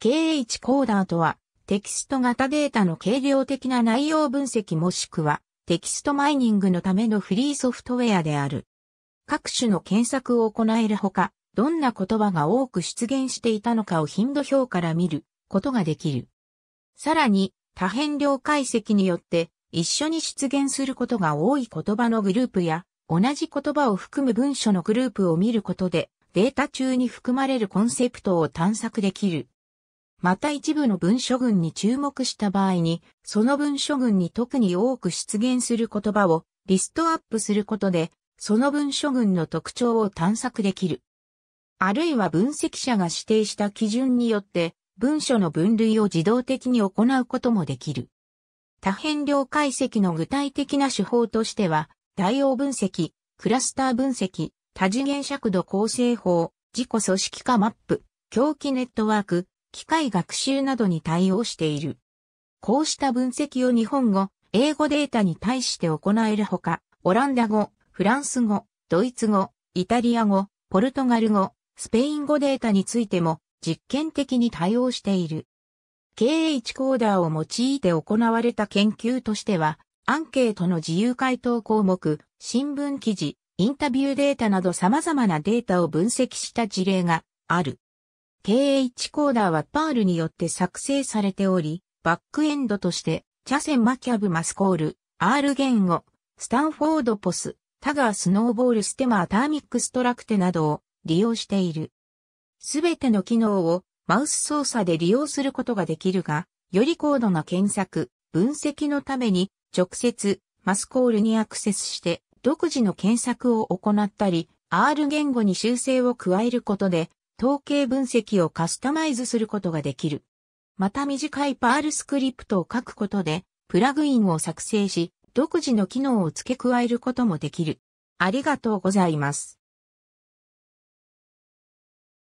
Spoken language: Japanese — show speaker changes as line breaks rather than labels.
KH コーダーとは、テキスト型データの軽量的な内容分析もしくは、テキストマイニングのためのフリーソフトウェアである。各種の検索を行えるほか、どんな言葉が多く出現していたのかを頻度表から見ることができる。さらに、多変量解析によって、一緒に出現することが多い言葉のグループや、同じ言葉を含む文書のグループを見ることで、データ中に含まれるコンセプトを探索できる。また一部の文書群に注目した場合に、その文書群に特に多く出現する言葉をリストアップすることで、その文書群の特徴を探索できる。あるいは分析者が指定した基準によって、文書の分類を自動的に行うこともできる。多変量解析の具体的な手法としては、代用分析、クラスター分析、多次元尺度構成法、自己組織化マップ、狂気ネットワーク、機械学習などに対応している。こうした分析を日本語、英語データに対して行えるほか、オランダ語、フランス語、ドイツ語、イタリア語、ポルトガル語、スペイン語データについても実験的に対応している。KH コーダーを用いて行われた研究としては、アンケートの自由回答項目、新聞記事、インタビューデータなど様々なデータを分析した事例がある。KH コーダーはパールによって作成されており、バックエンドとして、チャセンマキャブマスコール、R 言語、スタンフォードポス、タガースノーボールステマーターミックストラクテなどを利用している。すべての機能をマウス操作で利用することができるが、より高度な検索、分析のために直接マスコールにアクセスして独自の検索を行ったり、R 言語に修正を加えることで統計分析をカスタマイズすることができる。また短いパールスクリプトを書くことで、プラグインを作成し、独自の機能を付け加えることもできる。ありがとうございます。